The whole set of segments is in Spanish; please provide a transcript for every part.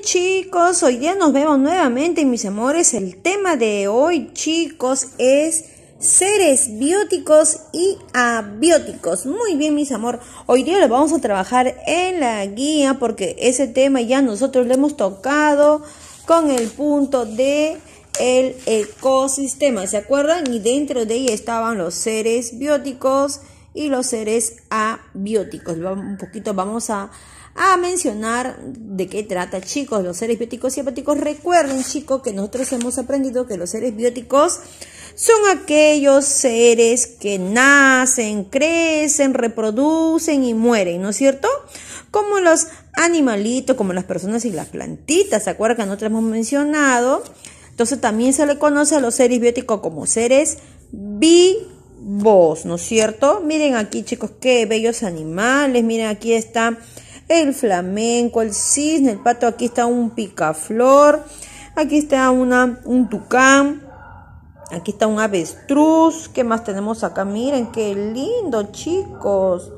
chicos, hoy día nos vemos nuevamente mis amores. El tema de hoy chicos es seres bióticos y abióticos. Muy bien mis amor, hoy día lo vamos a trabajar en la guía porque ese tema ya nosotros lo hemos tocado con el punto de el ecosistema, ¿se acuerdan? Y dentro de ella estaban los seres bióticos y los seres abióticos. Un poquito vamos a a mencionar de qué trata, chicos, los seres bióticos y hepáticos. Recuerden, chicos, que nosotros hemos aprendido que los seres bióticos son aquellos seres que nacen, crecen, reproducen y mueren, ¿no es cierto? Como los animalitos, como las personas y las plantitas, ¿se acuerdan que nosotros hemos mencionado? Entonces también se le conoce a los seres bióticos como seres vivos, ¿no es cierto? Miren aquí, chicos, qué bellos animales, miren aquí está el flamenco, el cisne, el pato. Aquí está un picaflor, aquí está una, un tucán, aquí está un avestruz. ¿Qué más tenemos acá? Miren, qué lindo, chicos.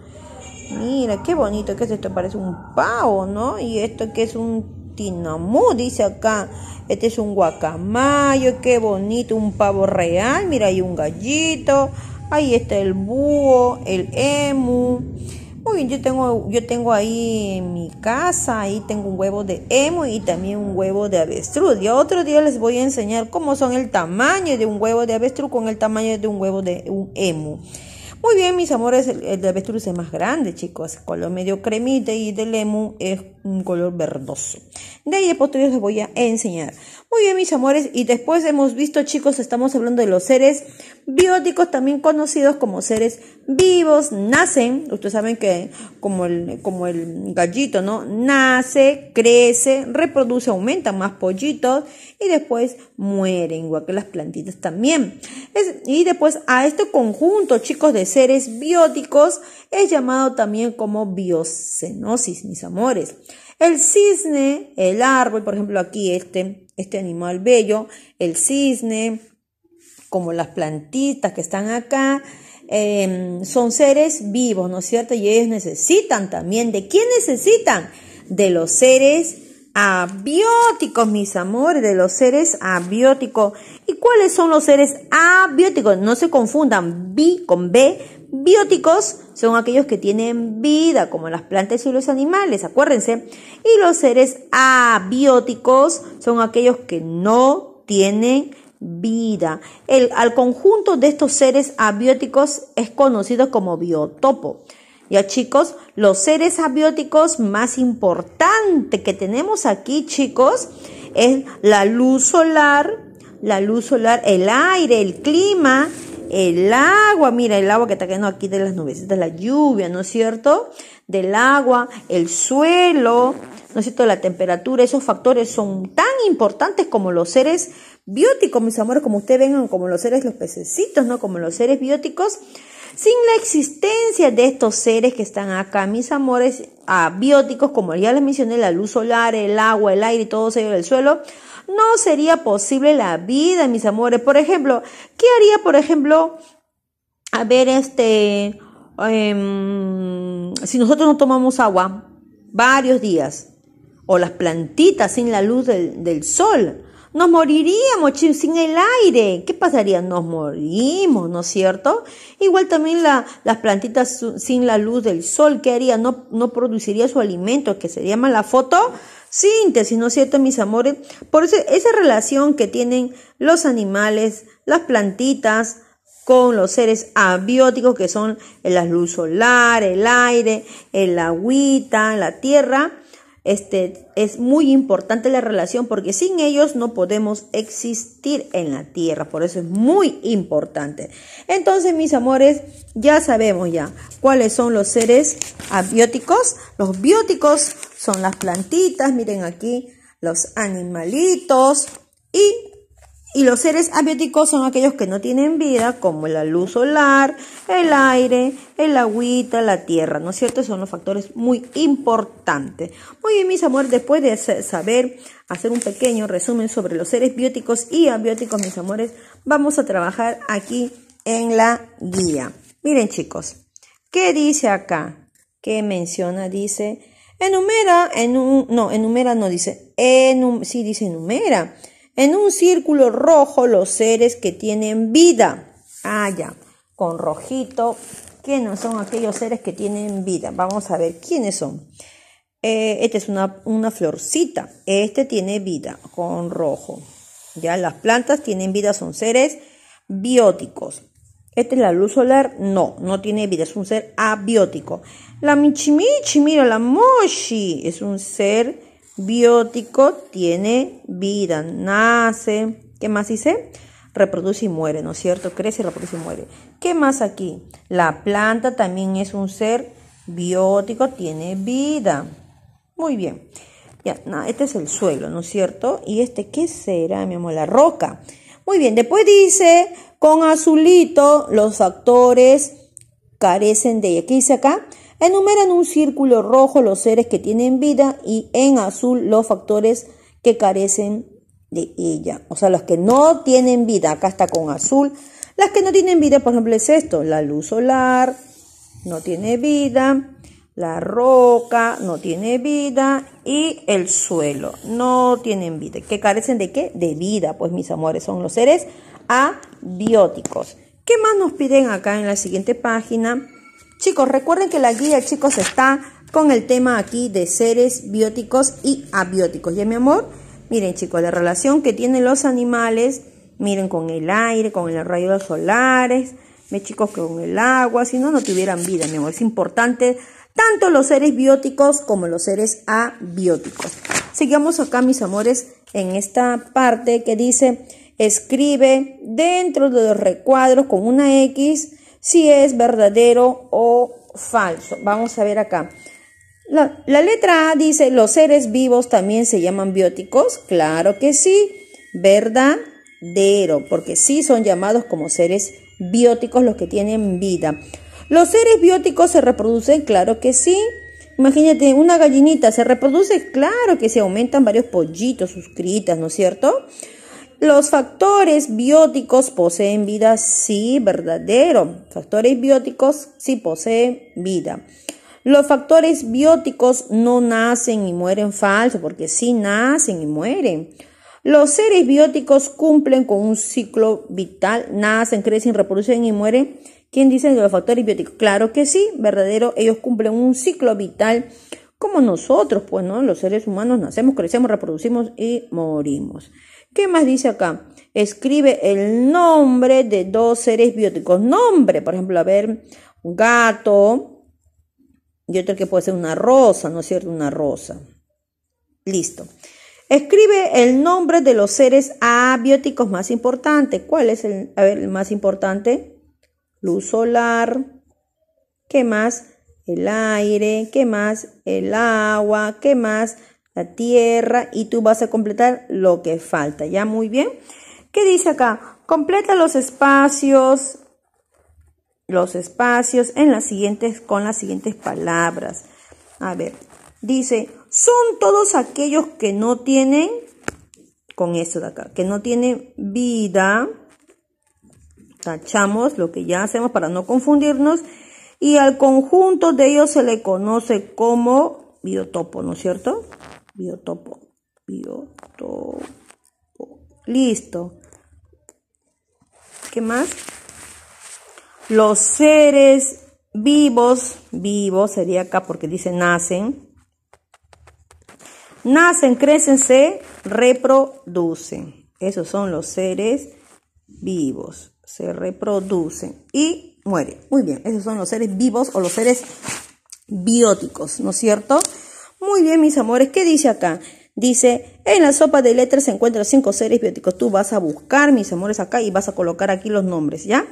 Mira, qué bonito que es esto, parece un pavo, ¿no? Y esto que es un tinamú, dice acá. Este es un guacamayo, qué bonito, un pavo real. Mira, hay un gallito. Ahí está el búho, el emu bien, yo tengo, yo tengo ahí en mi casa, ahí tengo un huevo de emu y también un huevo de avestruz. Y otro día les voy a enseñar cómo son el tamaño de un huevo de avestruz con el tamaño de un huevo de un emu. Muy bien, mis amores, el, de avestruz es más grande, chicos. Color medio cremita y del emu es un color verdoso. De ahí después les voy a enseñar. Muy bien, mis amores, y después hemos visto, chicos, estamos hablando de los seres Bióticos, también conocidos como seres vivos, nacen, ustedes saben que como el, como el gallito, ¿no? Nace, crece, reproduce, aumenta más pollitos y después mueren, igual que las plantitas también. y después a este conjunto, chicos, de seres bióticos es llamado también como biocenosis, mis amores. El cisne, el árbol, por ejemplo, aquí este, este animal bello, el cisne, como las plantitas que están acá, eh, son seres vivos, ¿no es cierto? Y ellos necesitan también, ¿de quién necesitan? De los seres abióticos, mis amores, de los seres abióticos. ¿Y cuáles son los seres abióticos? No se confundan, bi con B. Bióticos son aquellos que tienen vida, como las plantas y los animales, acuérdense. Y los seres abióticos son aquellos que no tienen vida. El, al conjunto de estos seres abióticos es conocido como biotopo. Ya chicos, los seres abióticos más importantes que tenemos aquí, chicos, es la luz solar, la luz solar, el aire, el clima, el agua, mira el agua que está cayendo aquí de las de la lluvia, ¿no es cierto? Del agua, el suelo, ¿no es cierto? La temperatura, esos factores son tan importantes como los seres biótico, mis amores, como ustedes ven, como los seres, los pececitos, ¿no? Como los seres bióticos. Sin la existencia de estos seres que están acá, mis amores, bióticos, como ya les mencioné, la luz solar, el agua, el aire y todo ello del suelo, no sería posible la vida, mis amores. Por ejemplo, ¿qué haría, por ejemplo, a ver, este, em, si nosotros no tomamos agua varios días, o las plantitas sin la luz del, del sol, nos moriríamos sin el aire. ¿Qué pasaría? Nos morimos, ¿no es cierto? Igual también la, las plantitas sin la luz del sol, ¿qué haría? No, no produciría su alimento, que se llama la fotosíntesis, ¿no es cierto, mis amores? Por eso esa relación que tienen los animales, las plantitas, con los seres abióticos que son la luz solar, el aire, el agüita, la tierra, este, es muy importante la relación porque sin ellos no podemos existir en la tierra, por eso es muy importante. Entonces, mis amores, ya sabemos ya cuáles son los seres abióticos. Los bióticos son las plantitas, miren aquí, los animalitos y y los seres abióticos son aquellos que no tienen vida, como la luz solar, el aire, el agüita, la tierra, ¿no es cierto? Son los factores muy importantes. Muy bien, mis amores, después de saber hacer un pequeño resumen sobre los seres bióticos y abióticos, mis amores, vamos a trabajar aquí en la guía. Miren, chicos, ¿qué dice acá? ¿Qué menciona? Dice, enumera, en un, no, enumera no dice, enum, sí dice enumera en un círculo rojo los seres que tienen vida. Ah, ya, con rojito. ¿Quiénes son aquellos seres que tienen vida? Vamos a ver quiénes son. Este es una, una florcita. Este tiene vida con rojo. Ya las plantas tienen vida, son seres bióticos. Esta es la luz solar, no, no tiene vida, es un ser abiótico. La michimichi, mira, la moshi, es un ser biótico tiene vida, nace, ¿qué más dice?, Reproduce y muere, ¿no es cierto? Crece, reproduce y muere. ¿Qué más aquí? La planta también es un ser biótico, tiene vida. Muy bien. Ya, este es el suelo, ¿no es cierto? Y este, ¿qué será, mi amor? La roca. Muy bien, después dice, con azulito, los actores carecen de ella. ¿Qué dice acá? Enumeran en un círculo rojo los seres que tienen vida y en azul los factores que carecen de ella. O sea, los que no tienen vida, acá está con azul. Las que no tienen vida, por ejemplo, es esto, la luz solar, no tiene vida, la roca, no tiene vida y el suelo, no tienen vida. ¿Que carecen de qué? De vida, pues mis amores, son los seres abióticos. ¿Qué más nos piden acá en la siguiente página? Chicos, recuerden que la guía, chicos, está con el tema aquí de seres bióticos y abióticos. ¿Ya, mi amor? Miren, chicos, la relación que tienen los animales, miren, con el aire, con los rayos solares, me chicos, con el agua, si no, no tuvieran vida, mi amor. Es importante tanto los seres bióticos como los seres abióticos. Sigamos acá, mis amores, en esta parte que dice, escribe dentro de los recuadros con una X si es verdadero o falso. Vamos a ver acá. La, letra A dice, ¿los seres vivos también se llaman bióticos? Claro que sí, verdadero, porque sí son llamados como seres bióticos los que tienen vida. ¿Los seres bióticos se reproducen? Claro que sí. Imagínate, una gallinita se reproduce, claro que se aumentan varios pollitos, sus ¿no es cierto? Los factores bióticos poseen vida, sí, verdadero. Factores bióticos sí poseen vida. Los factores bióticos no nacen y mueren falso, porque sí nacen y mueren. Los seres bióticos cumplen con un ciclo vital, nacen, crecen, reproducen y mueren. ¿Quién dice de los factores bióticos? Claro que sí, verdadero, ellos cumplen un ciclo vital como nosotros, pues, ¿no? Los seres humanos nacemos, crecemos, reproducimos y morimos. ¿Qué más dice acá? Escribe el nombre de dos seres bióticos. Nombre, por ejemplo, a ver, un gato y otro que puede ser una rosa, ¿no es cierto? Una rosa. Listo. Escribe el nombre de los seres abióticos más importantes. ¿Cuál es el, el más importante? Luz solar. ¿Qué más? el aire, ¿qué más? El agua, ¿qué más? La tierra y tú vas a completar lo que falta, ¿ya? Muy bien. ¿Qué dice acá? Completa los espacios, los espacios en las siguientes, con las siguientes palabras. A ver, dice, son todos aquellos que no tienen, con esto de acá, que no tienen vida, tachamos lo que ya hacemos para no confundirnos, y al conjunto de ellos se le conoce como biotopo, ¿no es cierto? Biotopo, biotopo. Listo. ¿Qué más? Los seres vivos, vivos sería acá porque dice nacen. Nacen, crecen, se reproducen. Esos son los seres vivos. Se reproducen. Y muere. Muy bien, esos son los seres vivos o los seres bióticos, ¿no es cierto? Muy bien, mis amores, ¿qué dice acá? Dice, en la sopa de letras se encuentran cinco seres bióticos. Tú vas a buscar, mis amores, acá y vas a colocar aquí los nombres, ¿ya?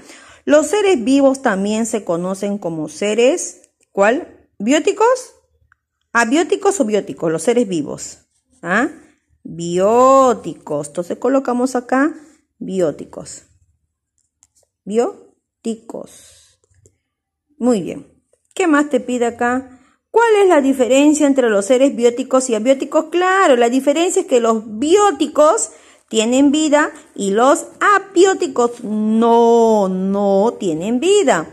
Los seres vivos también se conocen como seres, ¿cuál? ¿Bióticos? ¿Abióticos o bióticos? Los seres vivos. ¿Ah? Bióticos. Entonces colocamos acá bióticos. ¿Bióticos? Muy bien. ¿Qué más te pide acá? ¿Cuál es la diferencia entre los seres bióticos y abióticos? Claro, la diferencia es que los bióticos tienen vida y los abióticos no, no tienen vida.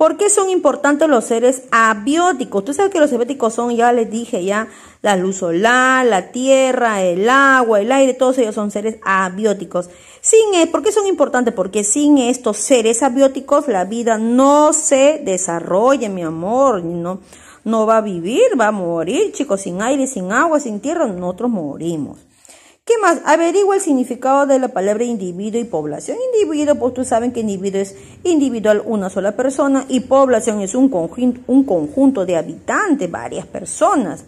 ¿Por qué son importantes los seres abióticos? Tú sabes que los abióticos son, ya les dije, ya la luz solar, la tierra, el agua, el aire, todos ellos son seres abióticos. Sin, e, ¿Por qué son importantes? Porque sin estos seres abióticos la vida no se desarrolla, mi amor, no, no va a vivir, va a morir, chicos, sin aire, sin agua, sin tierra, nosotros morimos. ¿Qué más? Averigua el significado de la palabra individuo y población. Individuo, pues tú saben que individuo es individual, una sola persona, y población es un, conjunto, un conjunto de habitantes, varias personas.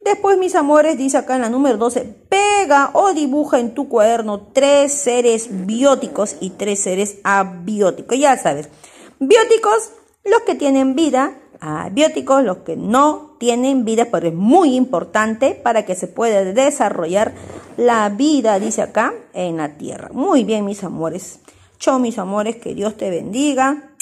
Después, mis amores, dice acá en la número 12, pega o dibuja en tu cuaderno tres seres bióticos y tres seres abióticos. Ya sabes, bióticos, los que tienen vida, bióticos, los que no tienen vida, pero es muy importante para que se pueda desarrollar la vida, dice acá, en la tierra. Muy bien, mis amores. Chao, mis amores, que Dios te bendiga.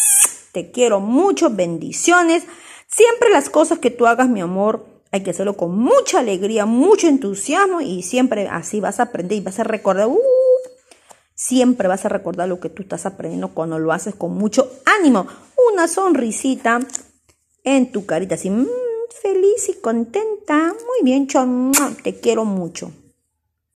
Te quiero mucho, bendiciones. Siempre las cosas que tú hagas, mi amor, hay que hacerlo con mucha alegría, mucho entusiasmo y siempre así vas a aprender y vas a recordar, uh, siempre vas a recordar lo que tú estás aprendiendo cuando lo haces con mucho ánimo. Una sonrisita, en tu carita así, mm, feliz y contenta. Muy bien, chon, te quiero mucho.